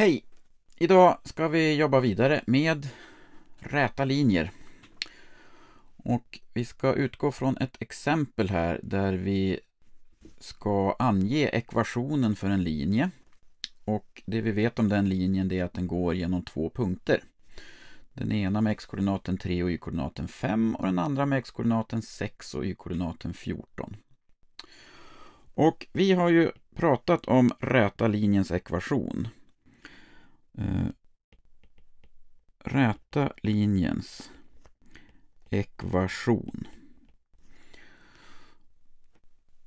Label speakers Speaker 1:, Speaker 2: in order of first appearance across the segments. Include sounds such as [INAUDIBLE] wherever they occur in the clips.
Speaker 1: Hej! Idag ska vi jobba vidare med räta linjer. Och vi ska utgå från ett exempel här där vi ska ange ekvationen för en linje. Och det vi vet om den linjen är att den går genom två punkter. Den ena med x-koordinaten 3 och y-koordinaten 5 och den andra med x-koordinaten 6 och y-koordinaten 14. Och vi har ju pratat om räta linjens ekvation eh, räta linjens ekvation.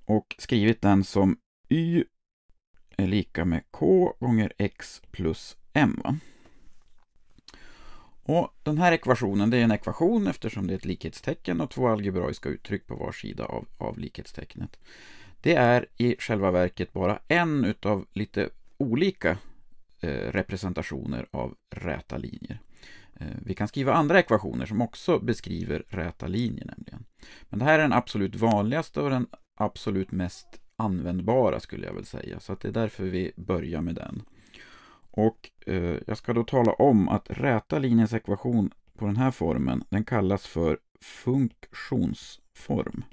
Speaker 1: Och skrivit den som y är lika med k gånger x plus m. Va? Och Den här ekvationen det är en ekvation eftersom det är ett likhetstecken och två algebraiska uttryck på var sida av, av likhetstecknet. Det är i själva verket bara en utav lite olika Eh, representationer av räta linjer. Eh, vi kan skriva andra ekvationer som också beskriver räta linjer nämligen. Men det här är den absolut vanligaste och den absolut mest användbara skulle jag väl säga, så att det är därför vi börjar med den. Och eh, jag ska då tala om att räta linjens ekvation på den här formen, den kallas för funktionsform.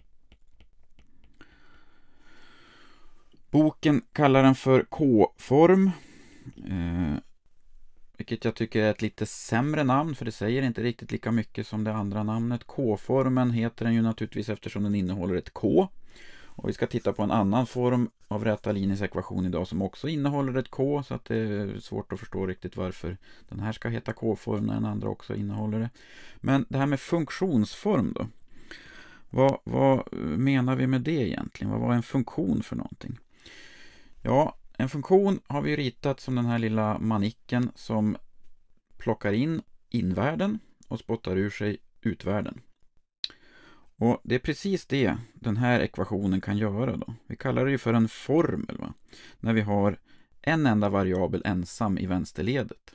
Speaker 1: Boken kallar den för k-form Eh, vilket jag tycker är ett lite sämre namn för det säger inte riktigt lika mycket som det andra namnet. K-formen heter den ju naturligtvis eftersom den innehåller ett K. Och vi ska titta på en annan form av räta linjens ekvation idag som också innehåller ett K så att det är svårt att förstå riktigt varför den här ska heta K-form när den andra också innehåller det. Men det här med funktionsform då. Vad, vad menar vi med det egentligen? Vad var en funktion för någonting? Ja, en funktion har vi ritat som den här lilla manicken som plockar in invärden och spottar ur sig utvärden. Och Det är precis det den här ekvationen kan göra. Då. Vi kallar det för en formel, va? när vi har en enda variabel ensam i vänsterledet.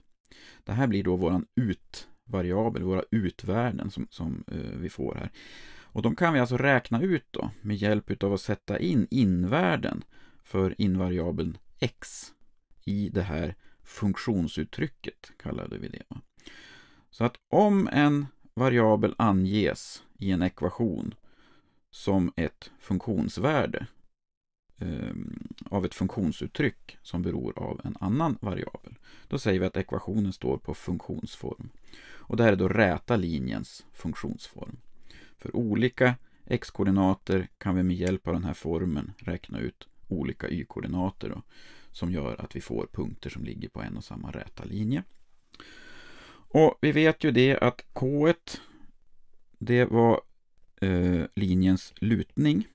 Speaker 1: Det här blir då vår utvariabel, våra utvärden som, som eh, vi får här. Och De kan vi alltså räkna ut då med hjälp av att sätta in invärden för invariabeln x i det här funktionsuttrycket, kallade vi det. Så att om en variabel anges i en ekvation som ett funktionsvärde ehm, av ett funktionsuttryck som beror av en annan variabel. Då säger vi att ekvationen står på funktionsform. Och det här är då räta linjens funktionsform. För olika x-koordinater kan vi med hjälp av den här formeln räkna ut olika y-koordinater som gör att vi får punkter som ligger på en och samma räta linje. Och vi vet ju det att k det var eh, linjens lutning.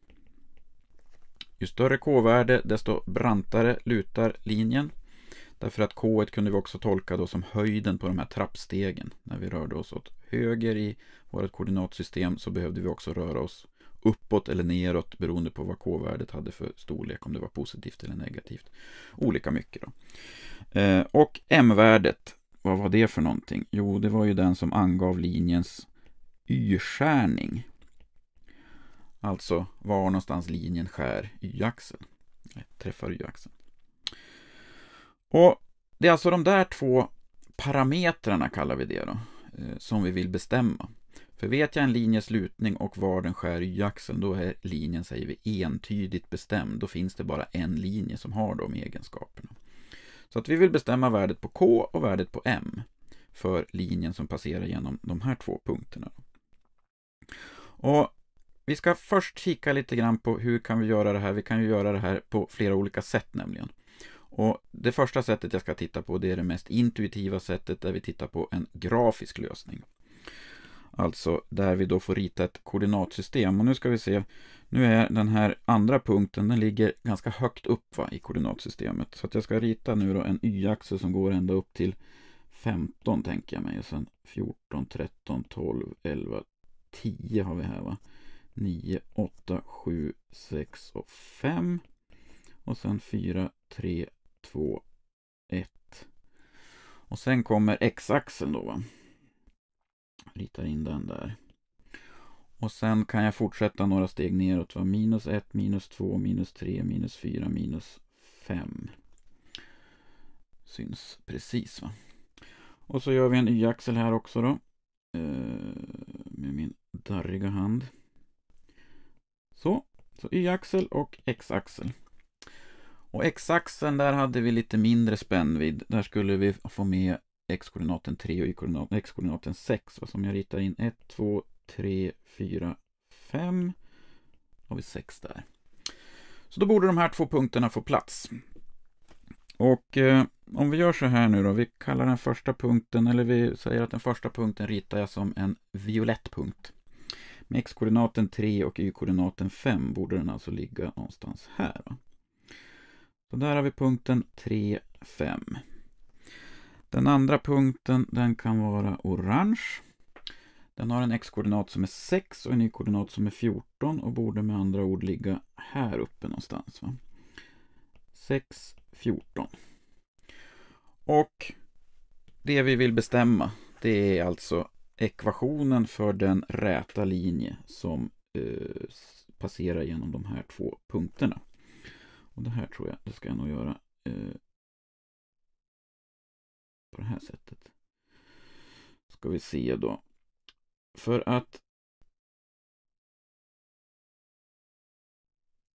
Speaker 1: Ju större k-värde, desto brantare lutar linjen. Därför att k kunde vi också tolka då som höjden på de här trappstegen. När vi rörde oss åt höger i vårt koordinatsystem så behövde vi också röra oss uppåt eller neråt beroende på vad k-värdet hade för storlek, om det var positivt eller negativt. Olika mycket då. Eh, och m-värdet, vad var det för någonting? Jo, det var ju den som angav linjens y-skärning. Alltså var någonstans linjen skär y-axeln, träffar y-axeln. Och Det är alltså de där två parametrarna, kallar vi det då, eh, som vi vill bestämma. För vet jag en linjes lutning och var den skär y-axeln, då är linjen, säger vi, entydigt bestämd. Då finns det bara en linje som har de egenskaperna. Så att vi vill bestämma värdet på k och värdet på m för linjen som passerar genom de här två punkterna. Och Vi ska först kika lite grann på hur kan vi göra det här. Vi kan ju göra det här på flera olika sätt nämligen. Och Det första sättet jag ska titta på det är det mest intuitiva sättet där vi tittar på en grafisk lösning. Alltså där vi då får rita ett koordinatsystem. Och nu ska vi se, nu är den här andra punkten, den ligger ganska högt upp va, i koordinatsystemet. Så att jag ska rita nu då en y-axel som går ända upp till 15 tänker jag mig. Och sen 14, 13, 12, 11, 10 har vi här va. 9, 8, 7, 6 och 5. Och sen 4, 3, 2, 1. Och sen kommer x-axeln då va. Ritar in den där. Och sen kan jag fortsätta några steg neråt. Va? Minus 1, minus 2, minus 3, minus 4, minus 5. Syns precis va. Och så gör vi en y-axel här också då. Eh, med min darriga hand. Så, så y-axel och x-axel. Och x-axeln där hade vi lite mindre spännvidd. Där skulle vi få med x-koordinaten 3 och y-koordinaten, 6. Och om jag ritar in 1, 2, 3, 4, 5. Då har vi 6 där. Så då borde de här två punkterna få plats. Och eh, om vi gör så här nu då, vi kallar den första punkten, eller vi säger att den första punkten ritar jag som en violett punkt. Med x-koordinaten 3 och y-koordinaten 5 borde den alltså ligga någonstans här. Då. Så där har vi punkten 3, 5. Den andra punkten den kan vara orange. Den har en x-koordinat som är 6 och en y-koordinat som är 14 och borde med andra ord ligga här uppe någonstans. Va? 6, 14. Och det vi vill bestämma det är alltså ekvationen för den räta linje som eh, passerar genom de här två punkterna. Och Det här tror jag, det ska jag nog göra eh, på det här sättet. Ska vi se då. För att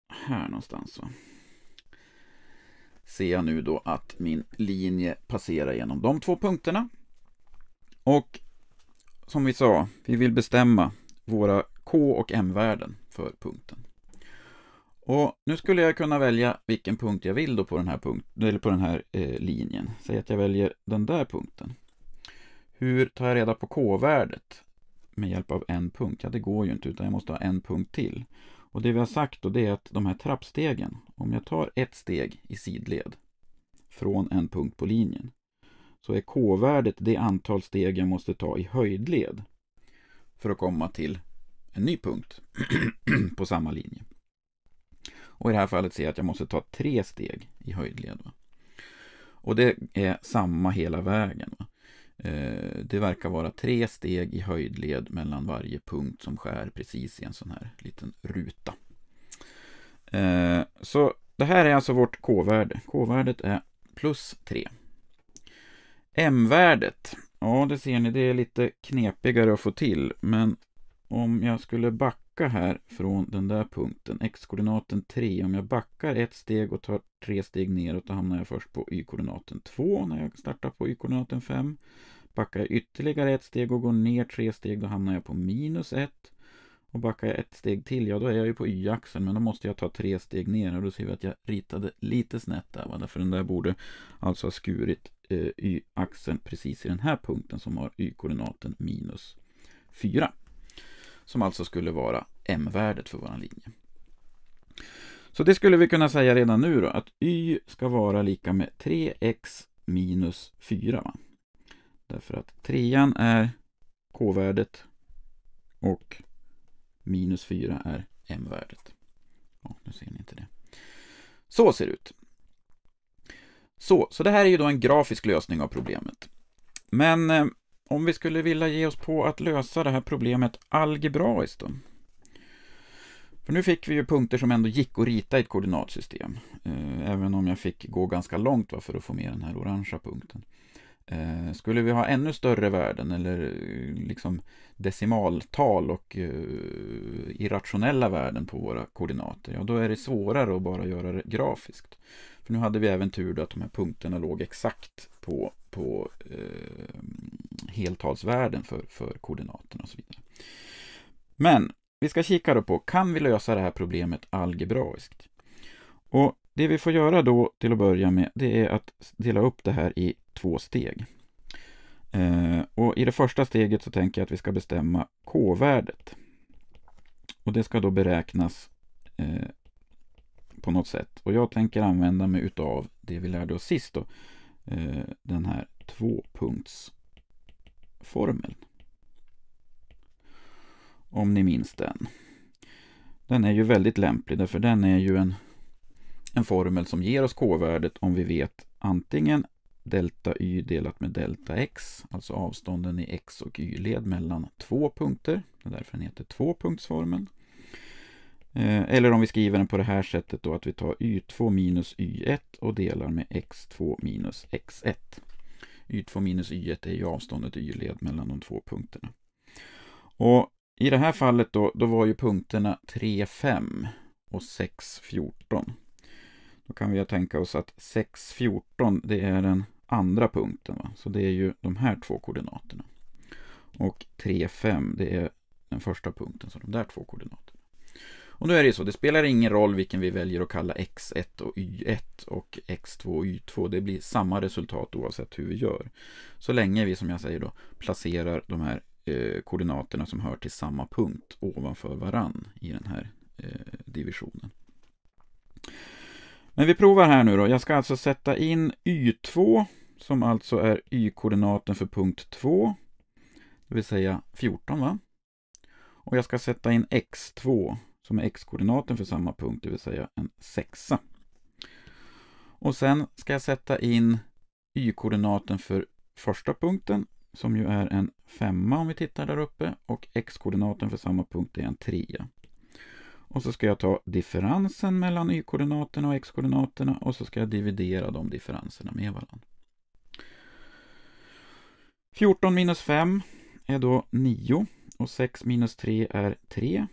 Speaker 1: här någonstans va. Ser jag nu då att min linje passerar genom de två punkterna. Och som vi sa, vi vill bestämma våra K och M-värden för punkten. Och nu skulle jag kunna välja vilken punkt jag vill då på den här, punkt, eller på den här eh, linjen. Säg att jag väljer den där punkten. Hur tar jag reda på k-värdet med hjälp av en punkt? Ja, det går ju inte utan jag måste ha en punkt till. Och det vi har sagt då det är att de här trappstegen, om jag tar ett steg i sidled från en punkt på linjen, så är k-värdet det antal steg jag måste ta i höjdled för att komma till en ny punkt [CLEARS THROAT] på samma linje. Och i det här fallet ser jag att jag måste ta tre steg i höjdled. Va? Och det är samma hela vägen. Va? Eh, det verkar vara tre steg i höjdled mellan varje punkt som skär precis i en sån här liten ruta. Eh, så det här är alltså vårt k-värde. K-värdet är plus 3. M-värdet, ja det ser ni, det är lite knepigare att få till, men om jag skulle backa backa här från den där punkten, x-koordinaten 3. Om jag backar ett steg och tar tre steg neråt, då hamnar jag först på y-koordinaten 2 när jag startar på y-koordinaten 5. Backar jag ytterligare ett steg och går ner tre steg, då hamnar jag på minus 1. Och backar jag ett steg till, ja då är jag ju på y-axeln, men då måste jag ta tre steg ner och då ser vi att jag ritade lite snett där, va? därför den där borde alltså ha skurit eh, y-axeln precis i den här punkten som har y-koordinaten minus 4 som alltså skulle vara m-värdet för vår linje. Så det skulle vi kunna säga redan nu då, att y ska vara lika med 3x minus 4. Va? Därför att trean är k-värdet och minus 4 är m-värdet. Ja, nu ser ni inte det. Så ser det ut. Så, så det här är ju då en grafisk lösning av problemet. Men eh, om vi skulle vilja ge oss på att lösa det här problemet algebraiskt då? För nu fick vi ju punkter som ändå gick att rita i ett koordinatsystem. Eh, även om jag fick gå ganska långt för att få med den här orangea punkten. Eh, skulle vi ha ännu större värden eller eh, liksom decimaltal och irrationella värden på våra koordinater, ja då är det svårare att bara göra det grafiskt. För nu hade vi även tur att de här punkterna låg exakt på, på heltalsvärden för, för koordinaterna och så vidare. Men vi ska kika då på, kan vi lösa det här problemet algebraiskt? Och Det vi får göra då till att börja med, det är att dela upp det här i två steg. Eh, och I det första steget så tänker jag att vi ska bestämma k-värdet. Och Det ska då beräknas eh, på något sätt. Och jag tänker använda mig utav det vi lärde oss sist då. Eh, den här tvåpunkts formeln. Om ni minns den. Den är ju väldigt lämplig därför den är ju en, en formel som ger oss k-värdet om vi vet antingen delta y delat med delta x, alltså avstånden i x och y-led mellan två punkter. Det är därför den heter tvåpunktsformeln. Eh, eller om vi skriver den på det här sättet då att vi tar y2 minus y1 och delar med x2 minus x1 y2 minus y1 är ju avståndet y-led mellan de två punkterna. Och i det här fallet då, då var ju punkterna 3, 5 och 6, 14. Då kan vi tänka oss att 6, 14 det är den andra punkten. Va? Så det är ju de här två koordinaterna. Och 3, 5 det är den första punkten, så de där två koordinaterna. Och nu är det ju så, det spelar ingen roll vilken vi väljer att kalla x1 och y1 och x2 och y2. Det blir samma resultat oavsett hur vi gör. Så länge vi, som jag säger då, placerar de här eh, koordinaterna som hör till samma punkt ovanför varann i den här eh, divisionen. Men vi provar här nu då. Jag ska alltså sätta in y2 som alltså är y-koordinaten för punkt 2. Det vill säga 14 va? Och jag ska sätta in x2 som är x-koordinaten för samma punkt, det vill säga en sexa. Och sen ska jag sätta in y-koordinaten för första punkten, som ju är en femma om vi tittar där uppe, och x-koordinaten för samma punkt är en trea. Och så ska jag ta differensen mellan y-koordinaterna och x-koordinaterna och så ska jag dividera de differenserna med varandra. 14 minus 5 är då 9 och 6 minus 3 är 3.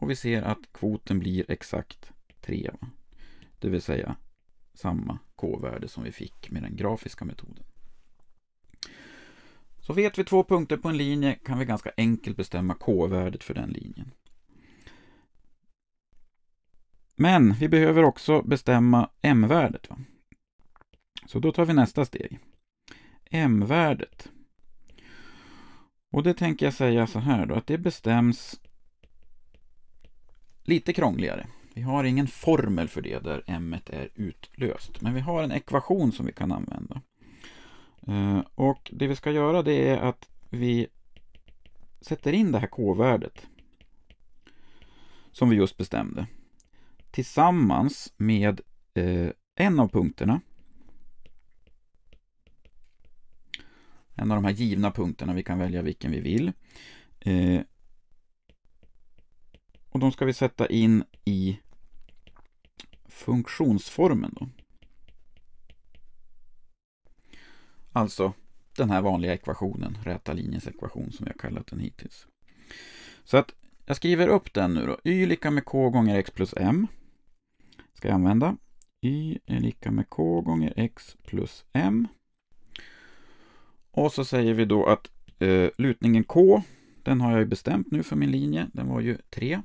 Speaker 1: Och vi ser att kvoten blir exakt 3. Va? Det vill säga samma k-värde som vi fick med den grafiska metoden. Så vet vi två punkter på en linje kan vi ganska enkelt bestämma k-värdet för den linjen. Men vi behöver också bestämma m-värdet. Så då tar vi nästa steg. m-värdet. Och det tänker jag säga så här då, att det bestäms lite krångligare. Vi har ingen formel för det där m är utlöst, men vi har en ekvation som vi kan använda. Eh, och det vi ska göra det är att vi sätter in det här k-värdet som vi just bestämde tillsammans med eh, en av punkterna. En av de här givna punkterna, vi kan välja vilken vi vill. Eh, och de ska vi sätta in i funktionsformen då. Alltså den här vanliga ekvationen, räta linjens ekvation som vi har kallat den hittills. Så att jag skriver upp den nu då. y lika med k gånger x plus m ska jag använda. y är lika med k gånger x plus m. Och så säger vi då att eh, lutningen k, den har jag ju bestämt nu för min linje. Den var ju 3.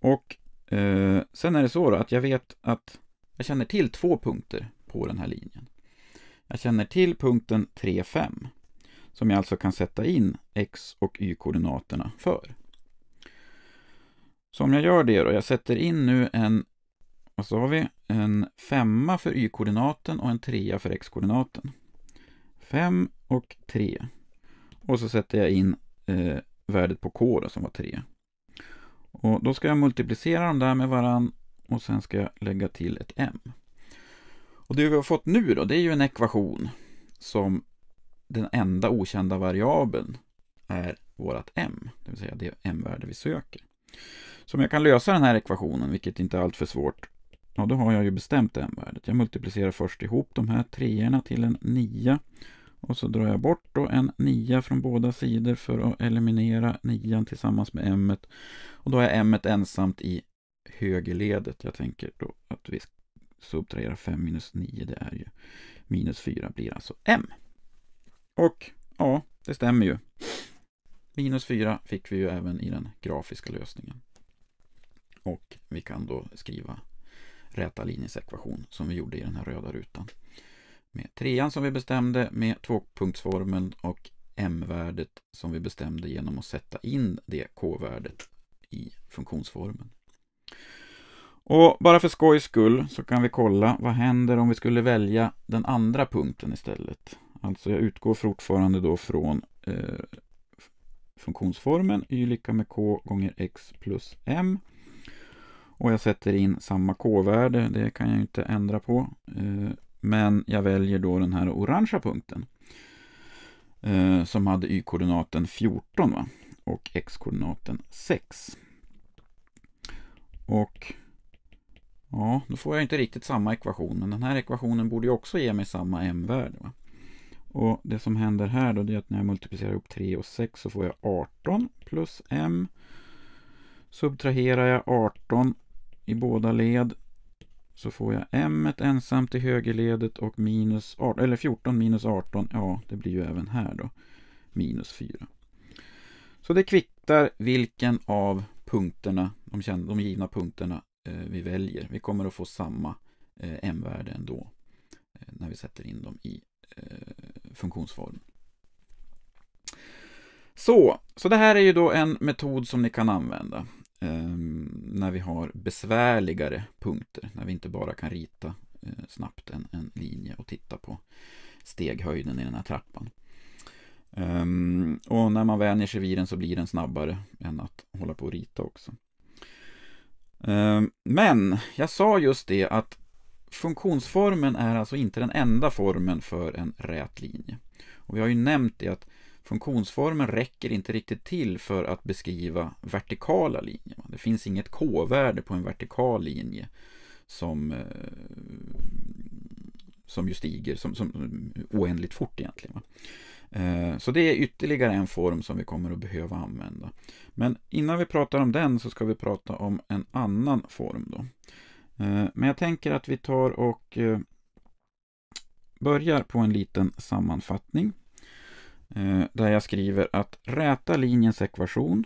Speaker 1: Och eh, sen är det så då att jag vet att jag känner till två punkter på den här linjen. Jag känner till punkten 3,5 som jag alltså kan sätta in x och y-koordinaterna för. Så om jag gör det då, jag sätter in nu en, vad sa vi, en femma för y-koordinaten och en trea för x-koordinaten. 5 och 3. Och så sätter jag in eh, värdet på k då, som var 3. Och Då ska jag multiplicera de där med varann och sen ska jag lägga till ett m. Och Det vi har fått nu då, det är ju en ekvation som den enda okända variabeln är vårt m, det vill säga det m-värde vi söker. Så om jag kan lösa den här ekvationen, vilket inte är alltför svårt, ja, då har jag ju bestämt m-värdet. Jag multiplicerar först ihop de här treorna till en nia och så drar jag bort då en nia från båda sidor för att eliminera nian tillsammans med m. -et. Och då har jag m ensamt i högerledet. Jag tänker då att vi subtraherar 5 minus 9, det är ju minus 4 blir alltså m. Och ja, det stämmer ju. Minus 4 fick vi ju även i den grafiska lösningen. Och vi kan då skriva räta linjens ekvation som vi gjorde i den här röda rutan med trean som vi bestämde med tvåpunktsformeln och m-värdet som vi bestämde genom att sätta in det k-värdet i funktionsformen. Och bara för skojs skull så kan vi kolla vad händer om vi skulle välja den andra punkten istället. Alltså jag utgår fortfarande då från eh, funktionsformen y lika med k gånger x plus m. Och jag sätter in samma k-värde, det kan jag inte ändra på. Eh, men jag väljer då den här orangea punkten. Eh, som hade y-koordinaten 14 va? och x-koordinaten 6. Och ja, då får jag inte riktigt samma ekvation, men den här ekvationen borde ju också ge mig samma m-värde. Och Det som händer här då är att när jag multiplicerar ihop 3 och 6 så får jag 18 plus m. Subtraherar jag 18 i båda led så får jag m ensamt i högerledet och minus 18, eller 14 minus 18, ja det blir ju även här då, minus 4. Så det kvittar vilken av punkterna, de, kända, de givna punkterna eh, vi väljer. Vi kommer att få samma eh, m-värde ändå eh, när vi sätter in dem i eh, funktionsformen. Så, så det här är ju då en metod som ni kan använda. Ehm, när vi har besvärligare punkter, när vi inte bara kan rita eh, snabbt en, en linje och titta på steghöjden i den här trappan. Ehm, och när man vänjer sig vid den så blir den snabbare än att hålla på och rita också. Ehm, men jag sa just det att funktionsformen är alltså inte den enda formen för en rät linje. Och vi har ju nämnt det att Funktionsformen räcker inte riktigt till för att beskriva vertikala linjer. Det finns inget k-värde på en vertikal linje som, eh, som ju stiger som, som oändligt fort egentligen. Eh, så det är ytterligare en form som vi kommer att behöva använda. Men innan vi pratar om den så ska vi prata om en annan form. då. Eh, men jag tänker att vi tar och börjar på en liten sammanfattning. Eh, där jag skriver att räta linjens ekvation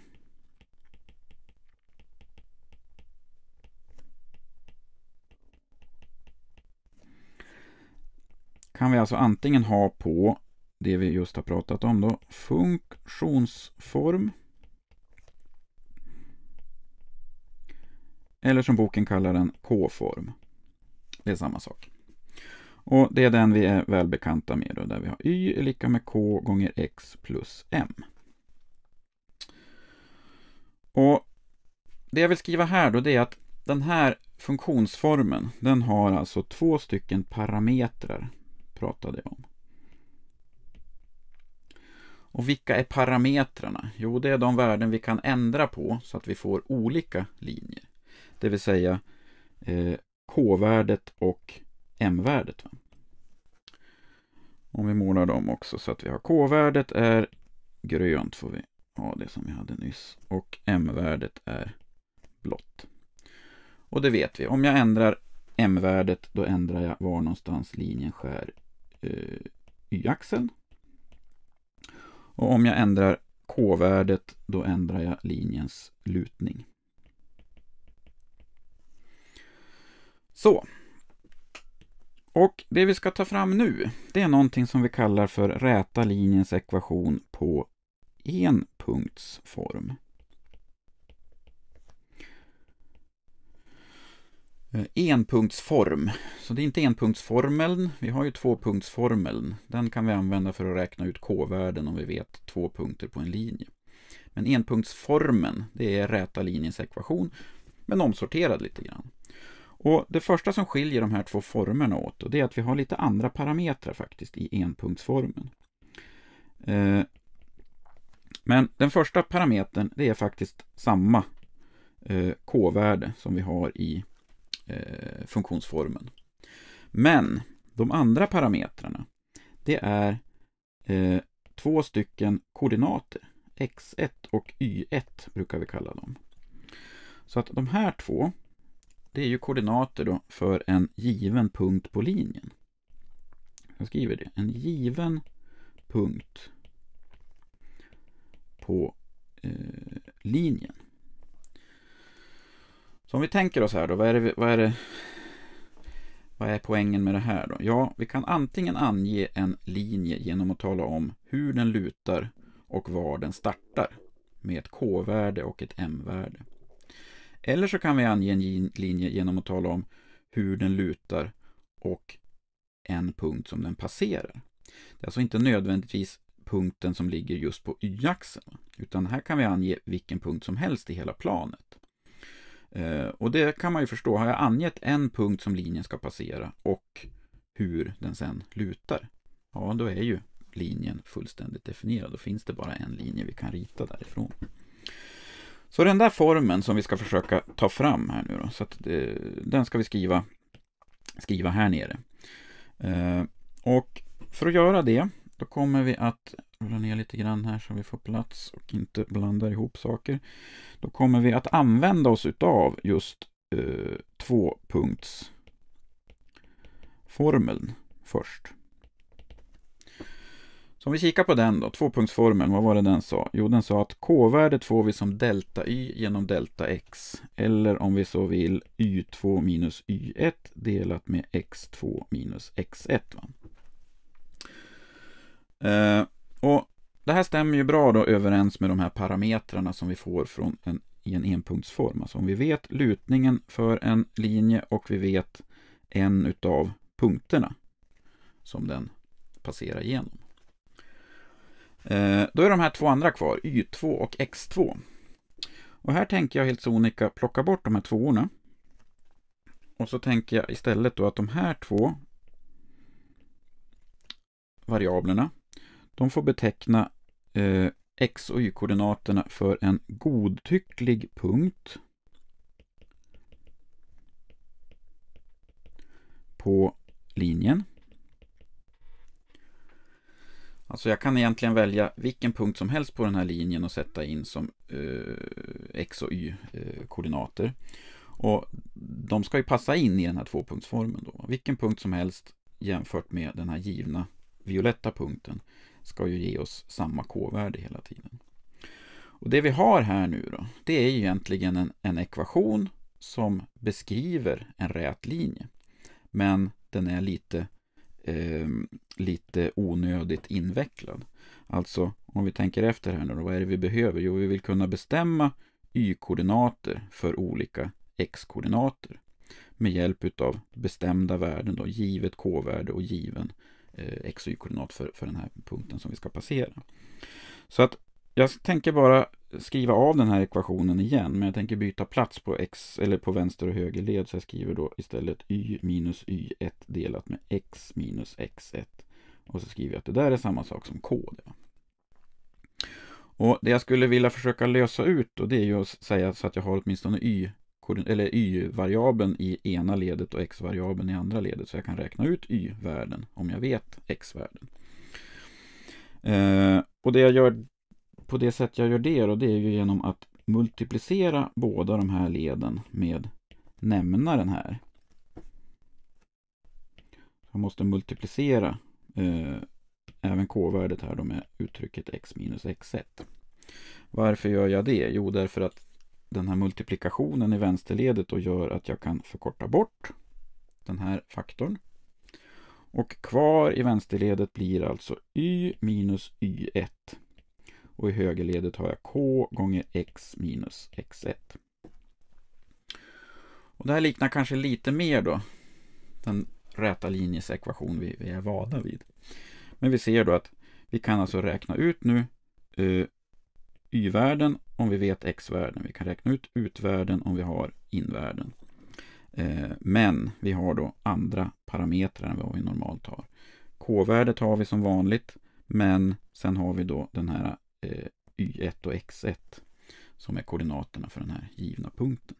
Speaker 1: kan vi alltså antingen ha på det vi just har pratat om då, funktionsform eller som boken kallar den k-form. Det är samma sak. Och det är den vi är välbekanta med då, där vi har y är lika med k gånger x plus m. Och Det jag vill skriva här då, det är att den här funktionsformen, den har alltså två stycken parametrar, pratade jag om. Och vilka är parametrarna? Jo, det är de värden vi kan ändra på så att vi får olika linjer. Det vill säga eh, k-värdet och m-värdet. Om vi målar dem också så att vi har k-värdet är grönt får vi ha det som vi hade nyss och m-värdet är blått. Och det vet vi, om jag ändrar m-värdet då ändrar jag var någonstans linjen skär eh, y-axeln. Och om jag ändrar k-värdet då ändrar jag linjens lutning. Så, och det vi ska ta fram nu, det är någonting som vi kallar för räta linjens ekvation på enpunktsform. Eh, enpunktsform, så det är inte enpunktsformeln, vi har ju tvåpunktsformeln. Den kan vi använda för att räkna ut k-värden om vi vet två punkter på en linje. Men enpunktsformen, det är räta linjens ekvation, men omsorterad lite grann. Och Det första som skiljer de här två formerna åt och det är att vi har lite andra parametrar faktiskt i enpunktsformen. Eh, men den första parametern det är faktiskt samma eh, k-värde som vi har i eh, funktionsformen. Men de andra parametrarna det är två stycken koordinater. x1 och y1 brukar vi kalla dem. Så att de här två det är ju koordinater då för en given punkt på linjen. Jag skriver det. En given punkt på eh, linjen. Så om vi tänker oss här då, vad är, det, vad, är det, vad är poängen med det här då? Ja, vi kan antingen ange en linje genom att tala om hur den lutar och var den startar med ett k-värde och ett m-värde. Eller så kan vi ange en linje genom att tala om hur den lutar och en punkt som den passerar. Det är alltså inte nödvändigtvis punkten som ligger just på y-axeln, utan här kan vi ange vilken punkt som helst i hela planet. Eh, och det kan man ju förstå, har jag angett en punkt som linjen ska passera och hur den sen lutar, ja då är ju linjen fullständigt definierad. Då finns det bara en linje vi kan rita därifrån. Så den där formen som vi ska försöka ta fram här nu då, så det, den ska vi skriva, skriva här nere. Eh, och för att göra det, då kommer vi att rulla ner lite grann här så vi får plats och inte blandar ihop saker. Då kommer vi att använda oss utav just eh, tvåpunktsformeln först. Så om vi kikar på den då, tvåpunktsformeln, vad var det den sa? Jo, den sa att k-värdet får vi som delta y genom delta x. Eller om vi så vill y2 minus y1 delat med x2 minus x1. Eh, och Det här stämmer ju bra då överens med de här parametrarna som vi får från en, i en enpunktsform. Alltså om vi vet lutningen för en linje och vi vet en utav punkterna som den passerar igenom. Eh, då är de här två andra kvar, Y2 och X2. Och här tänker jag helt sonika plocka bort de här tvåorna. Och så tänker jag istället då att de här två variablerna, de får beteckna eh, x och y-koordinaterna för en godtycklig punkt på linjen. Alltså jag kan egentligen välja vilken punkt som helst på den här linjen och sätta in som eh, x och y-koordinater. Eh, och De ska ju passa in i den här tvåpunktsformen. Då. Vilken punkt som helst jämfört med den här givna violetta punkten ska ju ge oss samma k-värde hela tiden. Och Det vi har här nu då, det är ju egentligen en, en ekvation som beskriver en rät linje. Men den är lite Ehm, lite onödigt invecklad. Alltså, om vi tänker efter här nu då, vad är det vi behöver? Jo, vi vill kunna bestämma y-koordinater för olika x-koordinater med hjälp utav bestämda värden, då, givet k-värde och given eh, x och y-koordinat för, för den här punkten som vi ska passera. Så att jag tänker bara skriva av den här ekvationen igen, men jag tänker byta plats på x eller på vänster och höger led. Så jag skriver då istället y minus y1 delat med x minus x1. Och så skriver jag att det där är samma sak som k. Och Det jag skulle vilja försöka lösa ut då det är ju att säga så att jag har åtminstone y eller y-variabeln i ena ledet och x-variabeln i andra ledet. Så jag kan räkna ut y-värden om jag vet x-värden. Eh, och det jag gör på det sätt jag gör det då, det är ju genom att multiplicera båda de här leden med nämnaren här. Jag måste multiplicera eh, även k-värdet här då med uttrycket x minus x1. Varför gör jag det? Jo, därför att den här multiplikationen i vänsterledet då gör att jag kan förkorta bort den här faktorn. Och kvar i vänsterledet blir alltså y minus y1 och i högerledet har jag k gånger x minus x1. Och det här liknar kanske lite mer då den räta linjens ekvation vi, vi är vana vid. Men vi ser då att vi kan alltså räkna ut nu uh, y-värden om vi vet x-värden. Vi kan räkna ut utvärden om vi har invärden. Uh, men vi har då andra parametrar än vad vi normalt har. k-värdet har vi som vanligt, men sen har vi då den här Eh, y1 och x1 som är koordinaterna för den här givna punkten.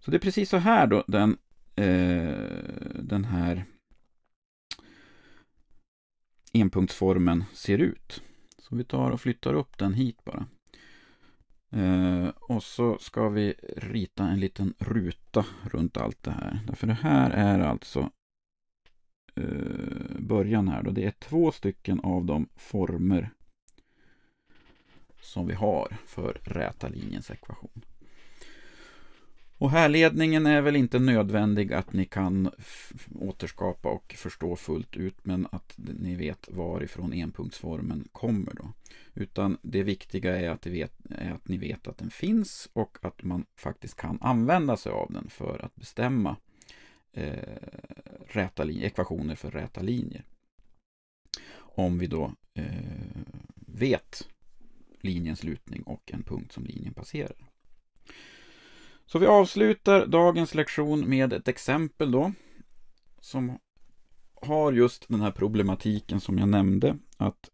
Speaker 1: Så det är precis så här då den, eh, den här enpunktsformen ser ut. Så vi tar och flyttar upp den hit bara. Eh, och så ska vi rita en liten ruta runt allt det här. Därför det här är alltså eh, början här. Då. Det är två stycken av de former som vi har för räta linjens ekvation. Och härledningen är väl inte nödvändig att ni kan återskapa och förstå fullt ut men att ni vet varifrån enpunktsformen kommer. då. Utan det viktiga är att, vet, är att ni vet att den finns och att man faktiskt kan använda sig av den för att bestämma eh, räta linjer, ekvationer för räta linjer. Om vi då eh, vet linjens lutning och en punkt som linjen passerar. Så vi avslutar dagens lektion med ett exempel då som har just den här problematiken som jag nämnde att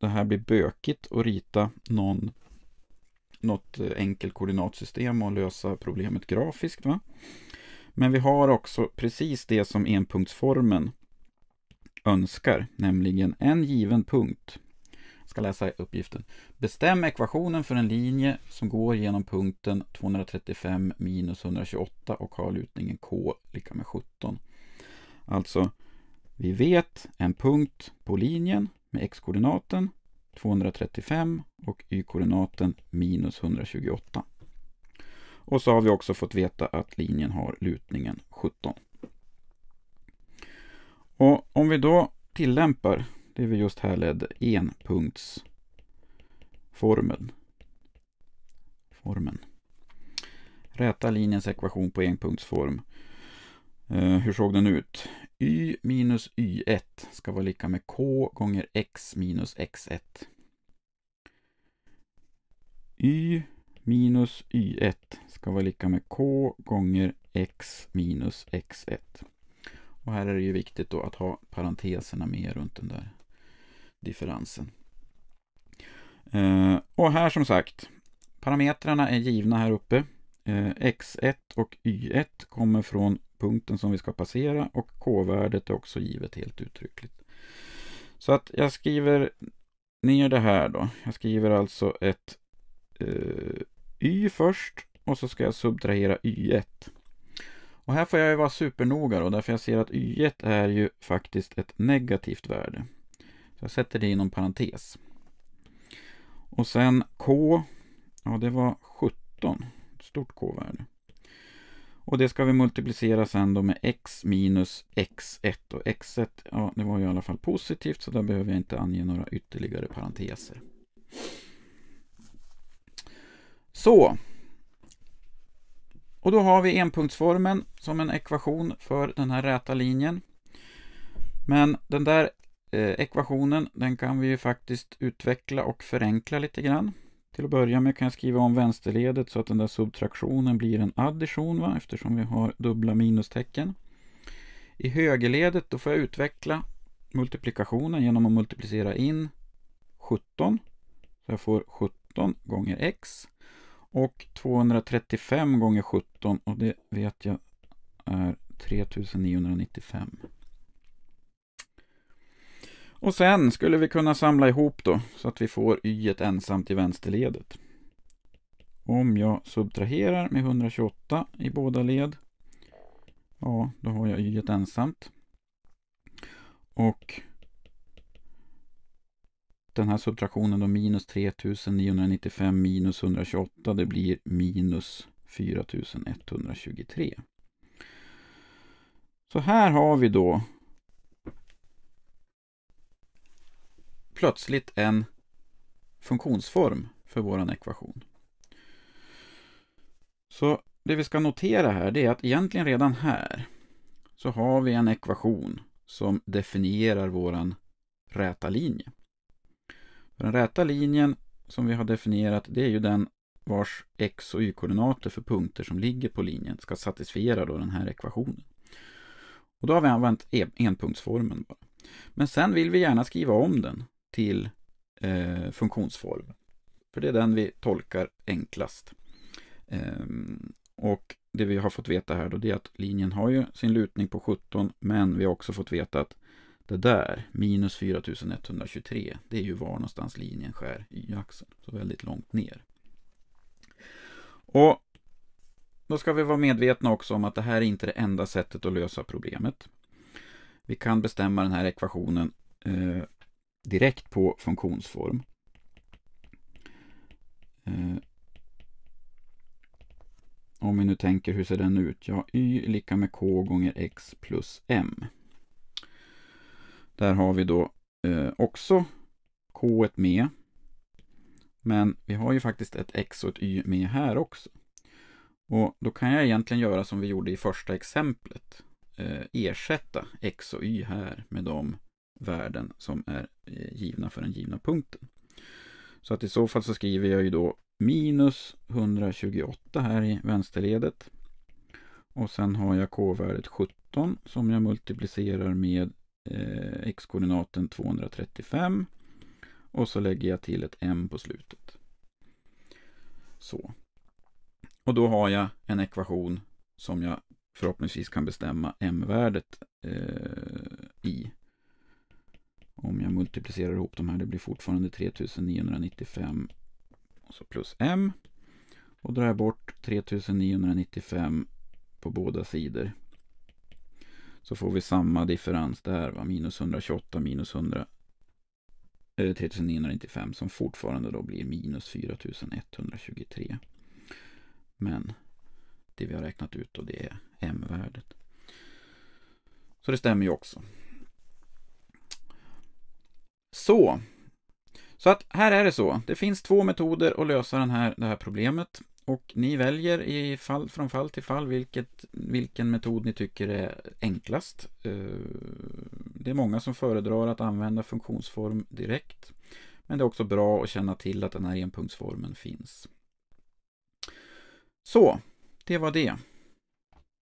Speaker 1: det här blir bökigt att rita någon, något eh, enkelt koordinatsystem och lösa problemet grafiskt. Va? Men vi har också precis det som enpunktsformen önskar, nämligen en given punkt jag ska läsa uppgiften. Bestäm ekvationen för en linje som går genom punkten 235 minus 128 och har lutningen K lika med 17. Alltså, vi vet en punkt på linjen med x-koordinaten 235 och y-koordinaten minus 128. Och så har vi också fått veta att linjen har lutningen 17. Och om vi då tillämpar det är väl just härledd enpunktsformen. Formen. Räta linjens ekvation på enpunktsform. Eh, hur såg den ut? y minus y1 ska vara lika med k gånger x minus x1. y minus y1 ska vara lika med k gånger x minus x1. Och här är det ju viktigt då att ha parenteserna med runt den där differensen. Eh, och här som sagt, parametrarna är givna här uppe. Eh, X1 och Y1 kommer från punkten som vi ska passera och K-värdet är också givet helt uttryckligt. Så att jag skriver ner det här då. Jag skriver alltså ett eh, Y först och så ska jag subtrahera Y1. Och här får jag ju vara supernoga då, därför jag ser att Y1 är ju faktiskt ett negativt värde. Så jag sätter det inom parentes. Och sen K, ja det var 17, stort K-värde. Och det ska vi multiplicera sen då med x minus x1 och x1, ja det var ju i alla fall positivt så där behöver jag inte ange några ytterligare parenteser. Så. Och då har vi enpunktsformen som en ekvation för den här räta linjen. Men den där Eh, ekvationen den kan vi ju faktiskt utveckla och förenkla lite grann. Till att börja med kan jag skriva om vänsterledet så att den där subtraktionen blir en addition va? eftersom vi har dubbla minustecken. I högerledet då får jag utveckla multiplikationen genom att multiplicera in 17. Så jag får 17 gånger x och 235 gånger 17 och det vet jag är 3995. Och sen skulle vi kunna samla ihop då, så att vi får y ensamt i vänsterledet. Om jag subtraherar med 128 i båda led, ja, då har jag y ensamt. Och den här subtraktionen då, minus 3995 minus 128, det blir minus 4123. Så här har vi då plötsligt en funktionsform för vår ekvation. Så det vi ska notera här det är att egentligen redan här så har vi en ekvation som definierar vår räta linje. Den räta linjen som vi har definierat det är ju den vars x och y-koordinater för punkter som ligger på linjen ska satisfiera då den här ekvationen. Och Då har vi använt enpunktsformen. Bara. Men sen vill vi gärna skriva om den till eh, funktionsform. För det är den vi tolkar enklast. Ehm, och det vi har fått veta här då det är att linjen har ju sin lutning på 17 men vi har också fått veta att det där, minus 4123, det är ju var någonstans linjen skär y-axeln. Så väldigt långt ner. Och då ska vi vara medvetna också om att det här är inte det enda sättet att lösa problemet. Vi kan bestämma den här ekvationen eh, direkt på funktionsform. Eh, om vi nu tänker, hur ser den ut? Ja, y är lika med k gånger x plus m. Där har vi då eh, också k med. Men vi har ju faktiskt ett x och ett y med här också. Och då kan jag egentligen göra som vi gjorde i första exemplet. Eh, ersätta x och y här med de värden som är eh, givna för den givna punkten. Så att i så fall så skriver jag ju då minus 128 här i vänsterledet. Och sen har jag k-värdet 17 som jag multiplicerar med eh, x-koordinaten 235. Och så lägger jag till ett m på slutet. Så. Och då har jag en ekvation som jag förhoppningsvis kan bestämma m-värdet eh, i om jag multiplicerar ihop de här, det blir fortfarande 3995 och så plus m. Och drar jag bort 3995 på båda sidor. Så får vi samma differens där, va? minus 128 minus 100 eh, 3995 som fortfarande då blir minus 4123. Men det vi har räknat ut då det är m-värdet. Så det stämmer ju också. Så. Så att här är det så. Det finns två metoder att lösa den här, det här problemet. Och ni väljer i fall, från fall till fall vilket, vilken metod ni tycker är enklast. Eh, det är många som föredrar att använda funktionsform direkt. Men det är också bra att känna till att den här enpunktsformen finns. Så, det var det.